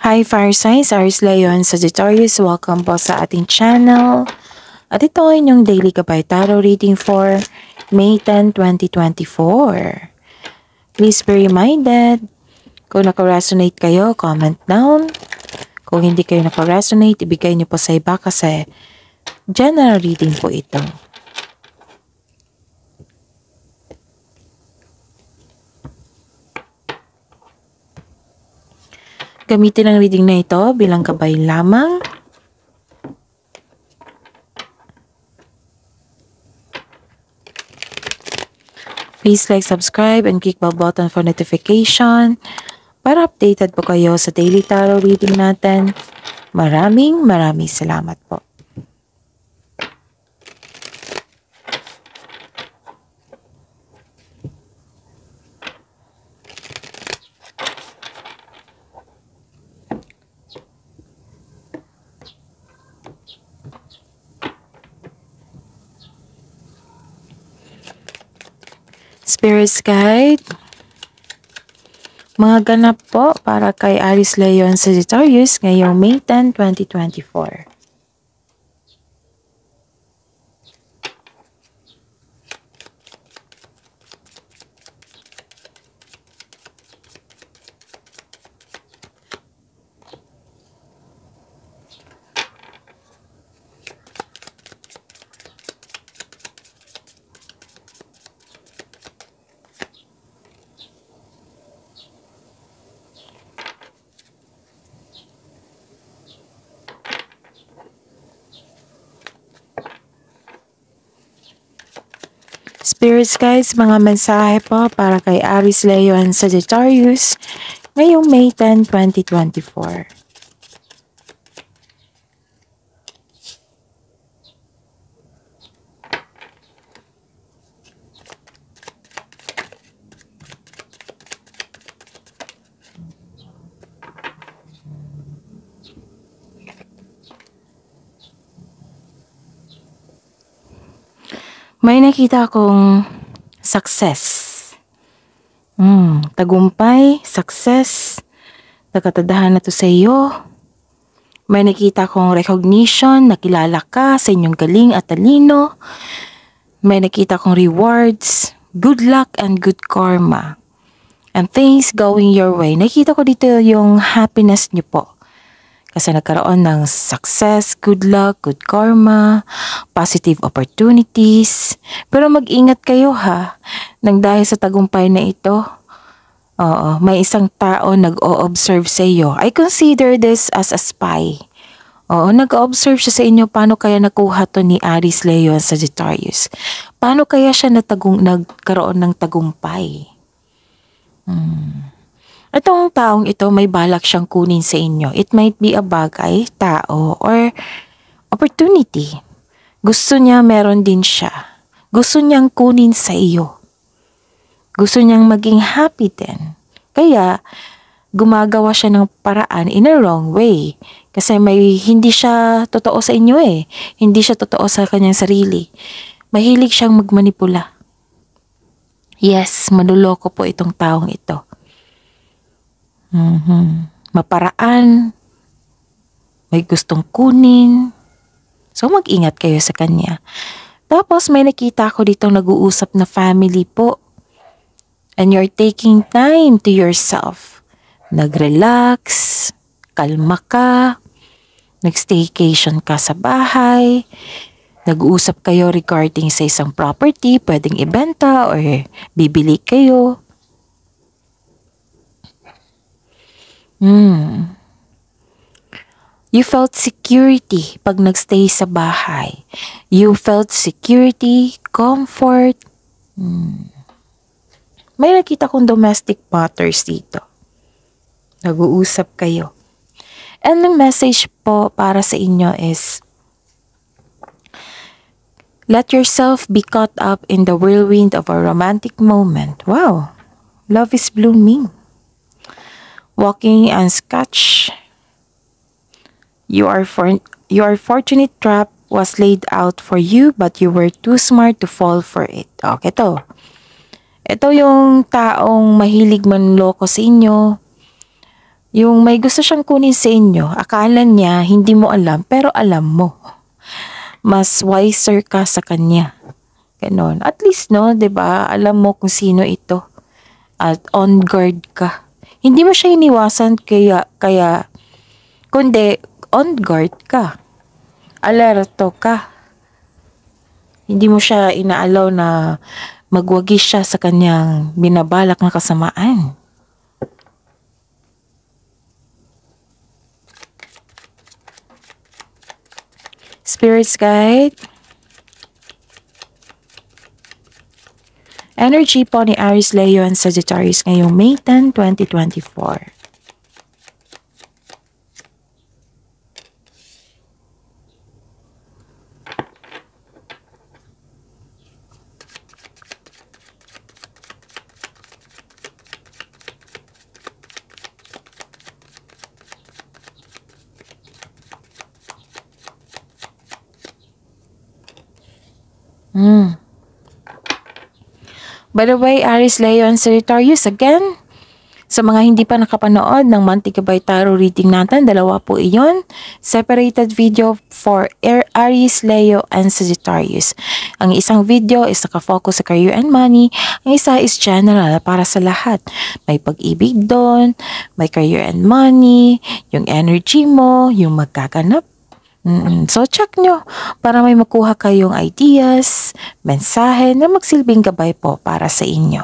Hi Fire Signs, Aris Leon, Sagittarius, welcome po sa ating channel. At ito ay inyong Daily Gabay Tarot Reading for May 10, 2024. Please be reminded, kung nakaresonate kayo, comment down. Kung hindi kayo nakaresonate, ibigay niyo po sa iba kasi general reading po ito. Gamitin ang reading na ito bilang kabay lamang. Please like, subscribe, and click the button for notification para updated po kayo sa daily tarot reading natin. Maraming maraming salamat po. Spirit's Guide. Mga ganap po para kay Aris Leon Sagittarius ngayong May 10, 2024. Cheers guys, mga mensahe po para kay Aris and Sagittarius ngayong May 10, 2024. May nakita akong success. Mm, tagumpay, success. Nakatadahan na to sa iyo. May nakita akong recognition, nakilala ka sa inyong galing at talino. May nakita akong rewards, good luck and good karma. And things going your way. Nakita ko dito yung happiness niyo po. Kasi nagkaroon ng success, good luck, good karma, positive opportunities. Pero mag-ingat kayo ha, nang dahil sa tagumpay na ito, oo, may isang tao nag-o-observe sa iyo. I consider this as a spy. Oo, nag-observe siya sa inyo paano kaya nakuha to ni Aries, Leo, and Sagittarius. Paano kaya siya natagong, nagkaroon ng tagumpay? Hmm. Itong taong ito may balak siyang kunin sa inyo. It might be a bagay, tao, or opportunity. Gusto niya meron din siya. Gusto niyang kunin sa iyo. Gusto niyang maging happy din. Kaya, gumagawa siya ng paraan in a wrong way. Kasi may hindi siya totoo sa inyo eh. Hindi siya totoo sa kanyang sarili. Mahilig siyang magmanipula. Yes, manuloko po itong taong ito. Mm-hmm. Maparaan, may gustong kunin. So mag-ingat kayo sa kanya. Tapos may nakita ko ditong nag-uusap na family po. And you're taking time to yourself. Nag-relax, kalma ka, nag-staycation ka sa bahay, nag-uusap kayo regarding sa isang property, pwedeng ibenta or bibili kayo. Hmm. You felt security pag nagstay sa bahay. You felt security, comfort. Hmm. May nakita kong domestic matters dito. Nag-uusap kayo. And the message po para sa inyo is, Let yourself be caught up in the whirlwind of a romantic moment. Wow! Love is blooming walking and sketch. You are for your fortunate trap was laid out for you but you were too smart to fall for it. Okay oh, to. Ito yung taong mahilig manloko sa inyo. Yung may gusto siyang kunin sa inyo, akala niya hindi mo alam pero alam mo. Mas wiser ka sa kanya. Ganon. At least no, 'di ba? Alam mo kung sino ito. At on guard ka. Hindi mo siya iniwasan kaya, kaya kundi on guard ka. Alerto ka. Hindi mo siya inaalaw na magwagi siya sa kanyang binabalak na kasamaan. Spirits Guide, Energy po ni Aries, Leo, and Sagittarius ngayong May 10, 2024. By the way, Aris Leo and Sagittarius again. Sa mga hindi pa nakapanood ng Mantika by Tarot reading natin, dalawa po iyon. Separated video for Air Aries, Leo, and Sagittarius. Ang isang video is nakafocus sa career and money. Ang isa is general para sa lahat. May pag-ibig doon, may career and money, yung energy mo, yung magkaganap So, check nyo para may makuha kayong ideas, mensahe na magsilbing gabay po para sa inyo.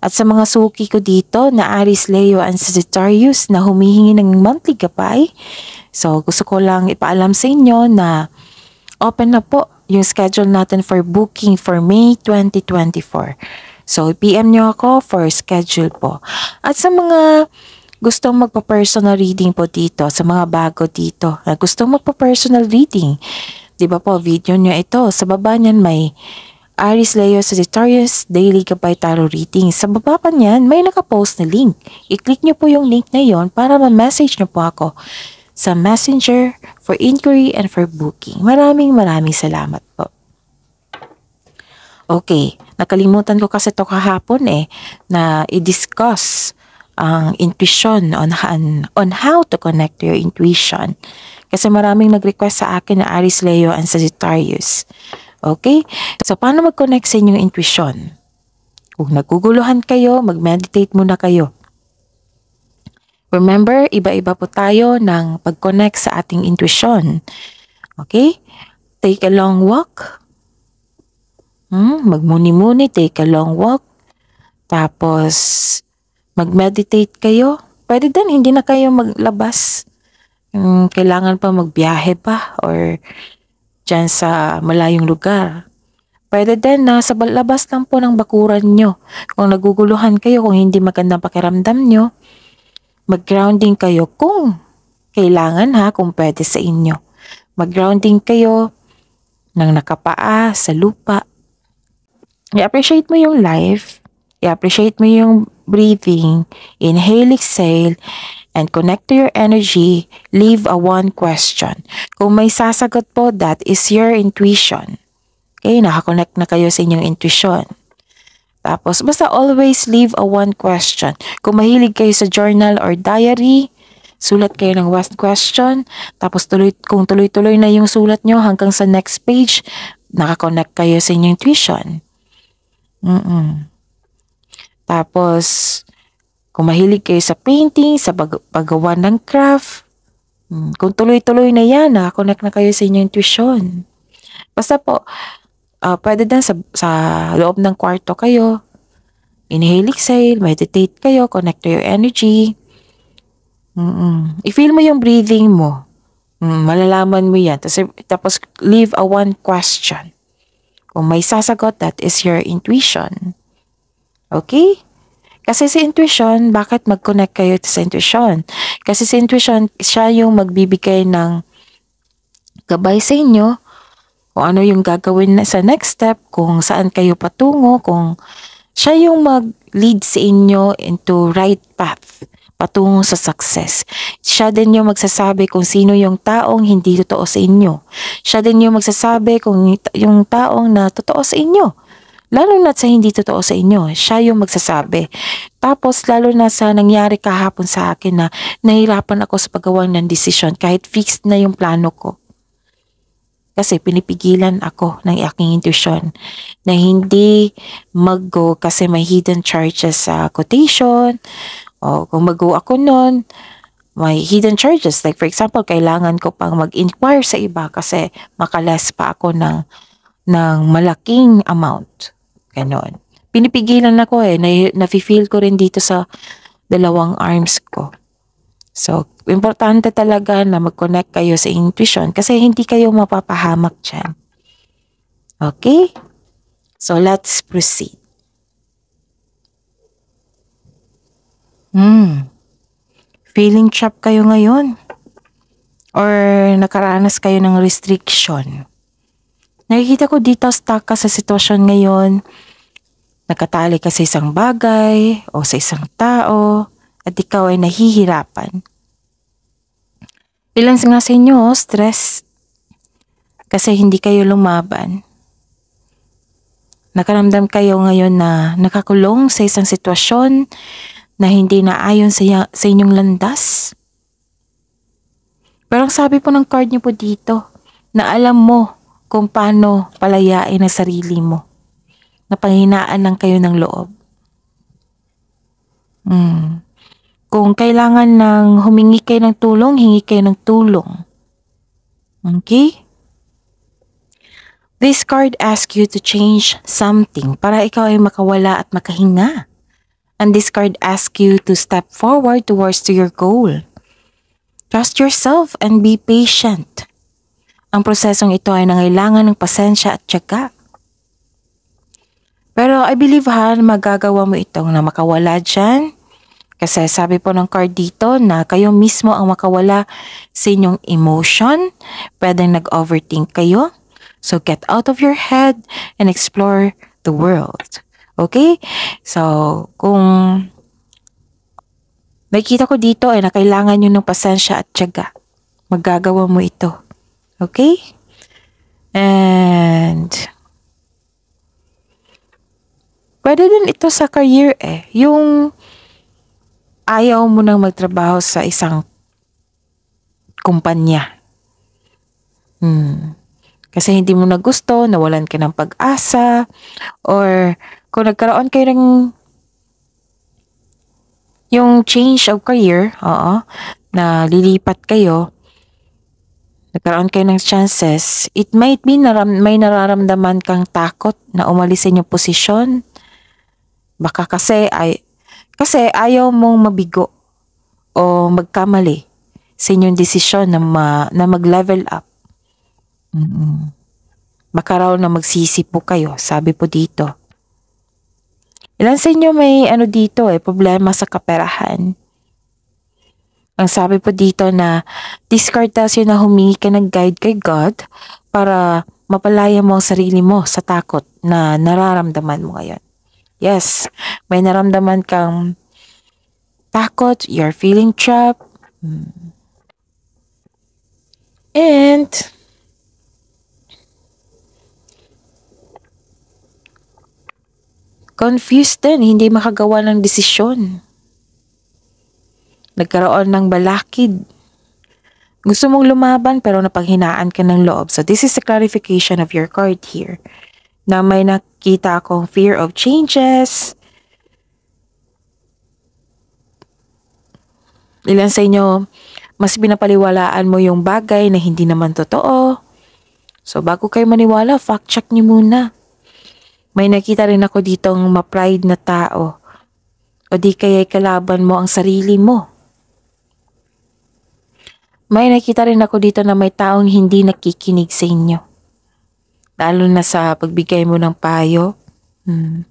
At sa mga suki ko dito na Aris, Leo, and Sagittarius na humihingi ng monthly gabay, so gusto ko lang ipaalam sa inyo na open na po yung schedule natin for booking for May 2024. So, PM nyo ako for schedule po. At sa mga gustong magpa-personal reading po dito sa mga bago dito na gustong magpa-personal reading. 'Di ba po video niyo ito sa baba niyan may Aris Leo Sagittarius Daily Gabay Tarot Reading. Sa baba pa niyan, may nakapost na link. I-click niyo po yung link na yon para ma-message niyo po ako sa Messenger for inquiry and for booking. Maraming maraming salamat po. Okay, nakalimutan ko kasi to kahapon eh na i-discuss ang intuition on, on, on how to connect to your intuition. Kasi maraming nag-request sa akin na Aries, Leo, and Sagittarius. Okay? So, paano mag-connect sa inyong intuition? Kung naguguluhan kayo, mag-meditate muna kayo. Remember, iba-iba po tayo ng pag-connect sa ating intuition. Okay? Take a long walk. Hmm? Magmuni-muni, take a long walk. Tapos, mag-meditate kayo. Pwede din, hindi na kayo maglabas. Um, kailangan pa magbiyahe pa or dyan sa malayong lugar. Pwede din na sa labas lang po ng bakuran nyo. Kung naguguluhan kayo, kung hindi magandang pakiramdam nyo, mag-grounding kayo kung kailangan ha, kung pwede sa inyo. Mag-grounding kayo ng nakapaa sa lupa. I-appreciate mo yung life I-appreciate mo yung breathing, inhale, exhale, and connect to your energy, leave a one question. Kung may sasagot po, that is your intuition. Okay, nakakonect na kayo sa inyong intuition. Tapos, basta always leave a one question. Kung mahilig kayo sa journal or diary, sulat kayo ng one question. Tapos, tuloy, kung tuloy-tuloy na yung sulat nyo hanggang sa next page, nakakonect kayo sa inyong intuition. Mm-mm. Tapos, kung mahilig kayo sa painting, sa paggawa ng craft, hmm, kung tuloy-tuloy na yan, connect na kayo sa inyong intuition. Basta po, uh, pwede din sa, sa loob ng kwarto kayo. Inhale, exhale, meditate kayo, connect to your energy. Mm-mm. I-feel mo yung breathing mo. Mm, malalaman mo yan. Tapos, tapos leave a one question. Kung may sasagot, that is your intuition. Okay? Kasi si intuition, bakit mag-connect kayo sa intuition? Kasi si intuition, siya yung magbibigay ng gabay sa inyo kung ano yung gagawin na sa next step, kung saan kayo patungo, kung siya yung mag-lead sa inyo into right path patungo sa success. Siya din yung magsasabi kung sino yung taong hindi totoo sa inyo. Siya din yung magsasabi kung yung taong na totoo sa inyo. Lalo na sa hindi totoo sa inyo, siya yung magsasabi. Tapos lalo na sa nangyari kahapon sa akin na nahirapan ako sa paggawa ng desisyon kahit fixed na yung plano ko. Kasi pinipigilan ako ng aking intuition na hindi mag-go kasi may hidden charges sa quotation o kung mag-go ako nun, may hidden charges. Like for example, kailangan ko pang mag-inquire sa iba kasi makalas pa ako ng, ng malaking amount. Ganon. Pinipigilan ako eh. Na, nafe-feel ko rin dito sa dalawang arms ko. So, importante talaga na mag-connect kayo sa intuition kasi hindi kayo mapapahamak dyan. Okay? So, let's proceed. Hmm. Feeling trap kayo ngayon? Or nakaranas kayo ng restriction? Nakikita ko dito stuck ka sa sitwasyon ngayon. Nagkatali ka sa isang bagay o sa isang tao at ikaw ay nahihirapan. Ilan nga sa inyo, oh, stress kasi hindi kayo lumaban. Nakaramdam kayo ngayon na nakakulong sa isang sitwasyon na hindi naayon sa, sa inyong landas. Pero ang sabi po ng card niyo po dito, na alam mo kung paano palayain ang sarili mo. na Napanghinaan ng kayo ng loob. Hmm. Kung kailangan ng humingi kayo ng tulong, hingi kayo ng tulong. Okay? This card asks you to change something para ikaw ay makawala at makahinga. And this card asks you to step forward towards to your goal. Trust yourself and be patient. Ang prosesong ito ay nangailangan ng pasensya at tiyaga. Pero I believe ha, magagawa mo itong na makawala dyan. Kasi sabi po ng card dito na kayo mismo ang makawala sa inyong emotion. Pwedeng nag-overthink kayo. So get out of your head and explore the world. Okay? So, kung nakikita ko dito ay eh, nakailangan nyo ng pasensya at tiyaga, magagawa mo ito. Okay? And, pwede din ito sa career eh. Yung ayaw mo nang magtrabaho sa isang kumpanya. Hmm. Kasi hindi mo na gusto, nawalan ka ng pag-asa, or kung nagkaroon kayo ng yung change of career, oo, na lilipat kayo, nagkaroon kayo ng chances, it might be naram may nararamdaman kang takot na umalis sa inyong posisyon. Baka kasi ay kasi ayaw mong mabigo o magkamali sa inyong desisyon na, ma, na mag-level up. Mm-mm. Baka raw na magsisi po kayo, sabi po dito. Ilan sa inyo may ano dito eh, problema sa kaperahan. Ang sabi po dito na discard tayo na humingi ka ng guide kay God para mapalaya mo ang sarili mo sa takot na nararamdaman mo ngayon. Yes, may nararamdaman kang takot, you're feeling trapped. Hmm. And confused din, hindi makagawa ng desisyon. Nagkaroon ng balakid. Gusto mong lumaban pero napanghinaan ka ng loob. So this is the clarification of your card here. Na may nakita akong fear of changes. Ilan sa inyo, mas binapaliwalaan mo yung bagay na hindi naman totoo. So bago kayo maniwala, fact check niyo muna. May nakita rin ako ditong ma-pride na tao. O di kaya'y kalaban mo ang sarili mo. May nakita rin ako dito na may taong hindi nakikinig sa inyo. Lalo na sa pagbigay mo ng payo. Hmm.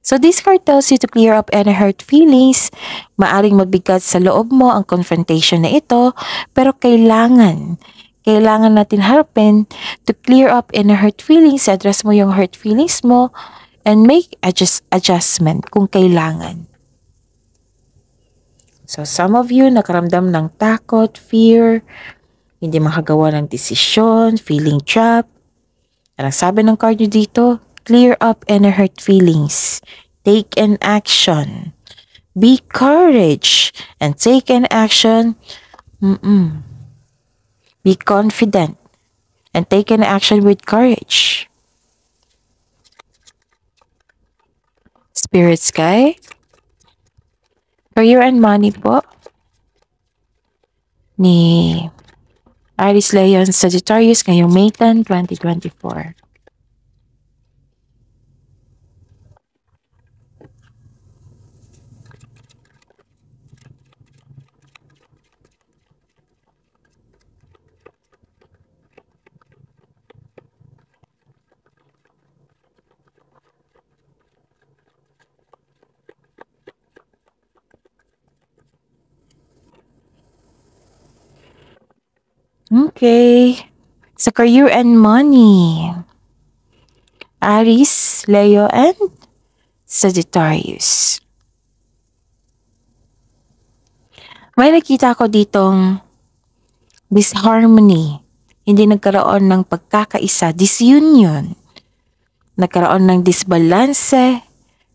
So this card tells you to clear up any hurt feelings. Maaring magbigat sa loob mo ang confrontation na ito, pero kailangan kailangan natin harapin to clear up any hurt feelings, address mo yung hurt feelings mo, and make adjust adjustment kung kailangan. So, some of you nakaramdam ng takot, fear, hindi makagawa ng desisyon, feeling trapped. Ang sabi ng card nyo dito, clear up any hurt feelings. Take an action. Be courage and take an action. Mm -mm. Be confident and take an action with courage. Spirit Sky, you and Money po ni Iris Leon Sagittarius ngayong May 10, 2024. Okay. Sa career and money. Aries, Leo, and Sagittarius. May nakita ko ditong disharmony. Hindi nagkaroon ng pagkakaisa, disunion. Nagkaroon ng disbalance,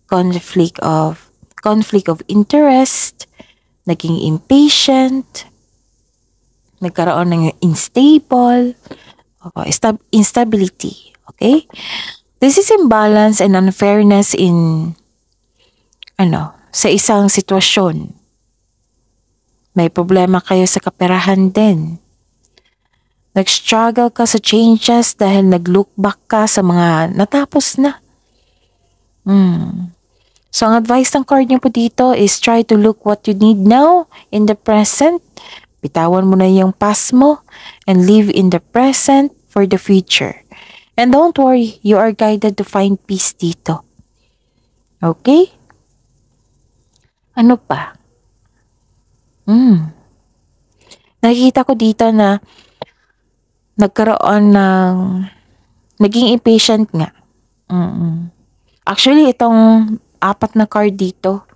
conflict of conflict of interest, naging impatient, nagkaroon ng unstable, instability. Okay? This is imbalance and unfairness in ano, sa isang sitwasyon. May problema kayo sa kaperahan din. Nag-struggle ka sa changes dahil nag-look back ka sa mga natapos na. Hmm. So, ang advice ng card niyo po dito is try to look what you need now in the present Bitawan mo na yung past mo and live in the present for the future. And don't worry, you are guided to find peace dito. Okay? Ano pa? Hmm. Nakikita ko dito na nagkaroon ng naging impatient nga. Mm-mm. Actually, itong apat na card dito,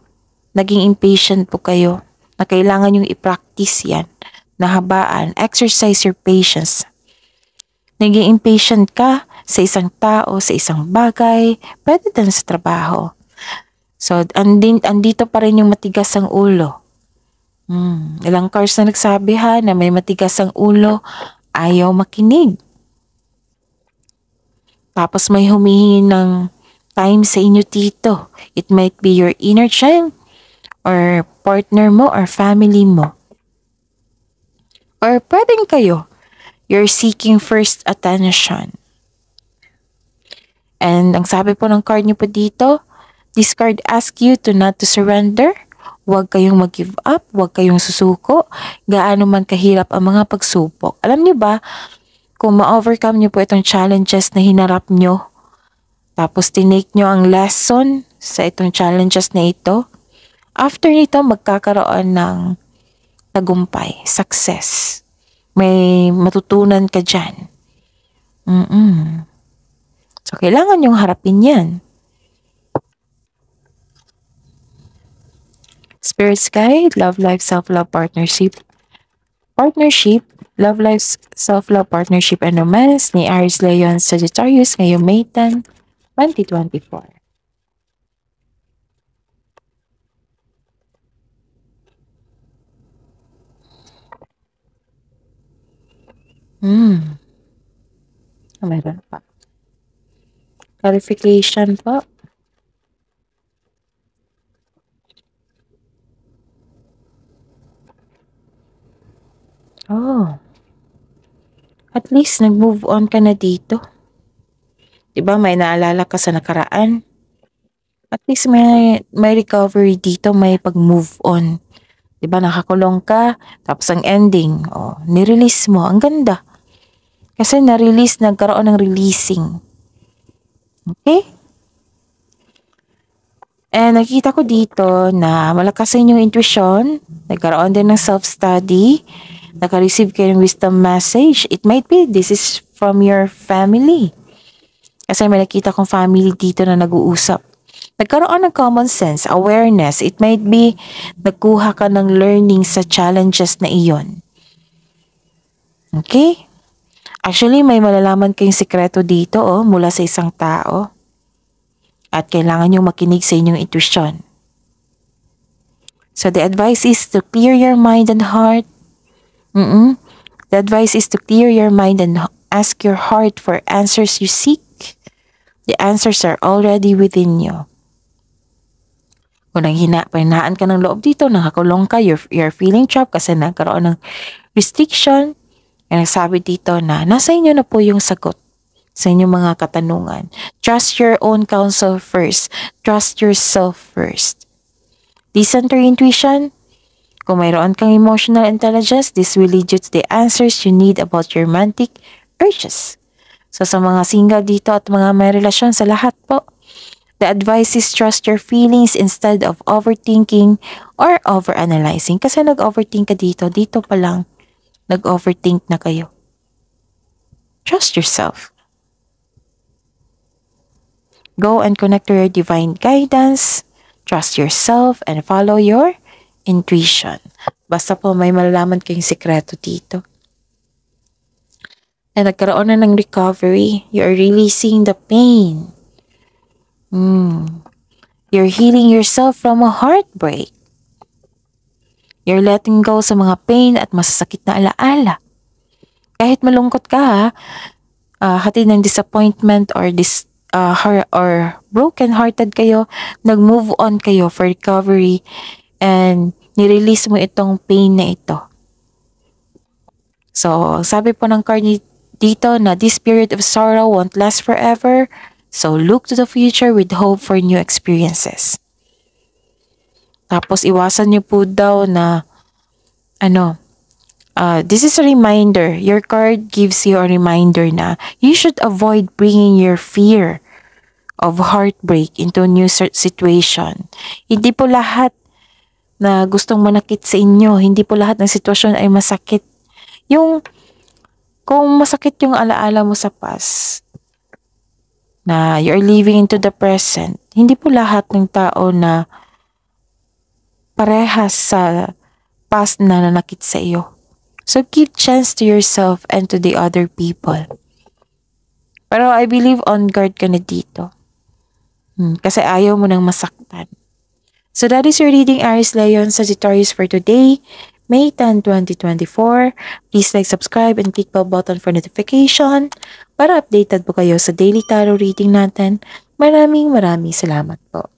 naging impatient po kayo na kailangan yung i-practice yan, nahabaan, exercise your patience. Naging impatient ka sa isang tao, sa isang bagay, pwede din sa trabaho. So, andin, andito pa rin yung matigas ang ulo. Hmm, ilang cars na nagsabi ha na may matigas ang ulo, ayaw makinig. Tapos may humihingi ng time sa inyo tito. It might be your inner child or partner mo or family mo. Or pwedeng kayo, you're seeking first attention. And ang sabi po ng card niyo po dito, this card asks you to not to surrender. Huwag kayong mag-give up, huwag kayong susuko, gaano man kahirap ang mga pagsubok. Alam niyo ba, kung ma-overcome niyo po itong challenges na hinarap niyo, tapos tinake niyo ang lesson sa itong challenges na ito, After nito, magkakaroon ng tagumpay, success. May matutunan ka dyan. Mm-mm. So, kailangan yung harapin yan. Spirit's Guide, Love Life, Self-Love Partnership, Partnership, Love Life, Self-Love Partnership and Romance ni Aries Leon Sagittarius ngayong May 10, 2024. Hmm. Meron pa. Clarification po. Oh. At least nag-move on ka na dito. 'Di ba may naalala ka sa nakaraan? At least may may recovery dito, may pag-move on. 'Di ba nakakulong ka, tapos ang ending, oh, ni-release mo. Ang ganda. Kasi na-release, nagkaroon ng releasing. Okay? And nakita ko dito na malakas yung intuition, nagkaroon din ng self-study, naka-receive kayo ng wisdom message. It might be this is from your family. Kasi may nakita kong family dito na nag-uusap. Nagkaroon ng common sense, awareness. It might be nagkuha ka ng learning sa challenges na iyon. Okay? Actually, may malalaman kayong sikreto dito oh, mula sa isang tao. At kailangan niyong makinig sa inyong intuition. So the advice is to clear your mind and heart. Mm -mm. The advice is to clear your mind and ask your heart for answers you seek. The answers are already within you. Kung nang hina, pahinaan ka ng loob dito, nakakulong ka, you're, you're feeling trapped kasi nagkaroon ng restriction, And sabi dito na, nasa inyo na po yung sagot sa inyong mga katanungan. Trust your own counsel first. Trust yourself first. Listen to your intuition. Kung mayroon kang emotional intelligence, this will lead you to the answers you need about your romantic urges. So sa mga single dito at mga may relasyon sa lahat po, the advice is trust your feelings instead of overthinking or overanalyzing. Kasi nag-overthink ka dito, dito pa lang Nag-overthink na kayo. Trust yourself. Go and connect to your divine guidance. Trust yourself and follow your intuition. Basta po may malalaman kayong sikreto dito. And nagkaroon na ng recovery, you are releasing the pain. Mm. You're healing yourself from a heartbreak. You're letting go sa mga pain at masasakit na alaala. Kahit malungkot ka ha, uh, hatid ng disappointment or dis uh, ah, or, or broken-hearted kayo, nag-move on kayo for recovery and nirelease mo itong pain na ito. So, sabi po ng card dito na this period of sorrow won't last forever. So, look to the future with hope for new experiences. Tapos iwasan niyo po daw na ano, uh, this is a reminder. Your card gives you a reminder na you should avoid bringing your fear of heartbreak into a new situation. Hindi po lahat na gustong manakit sa inyo, hindi po lahat ng sitwasyon ay masakit. Yung, kung masakit yung alaala mo sa past, na you're living into the present, hindi po lahat ng tao na parehas sa past na nanakit sa iyo. So give chance to yourself and to the other people. Pero I believe on guard ka na dito. Hmm, kasi ayaw mo nang masaktan. So that is your reading Aries Leon Sagittarius for today, May 10, 2024. Please like, subscribe, and click bell button for notification para updated po kayo sa daily tarot reading natin. Maraming maraming salamat po.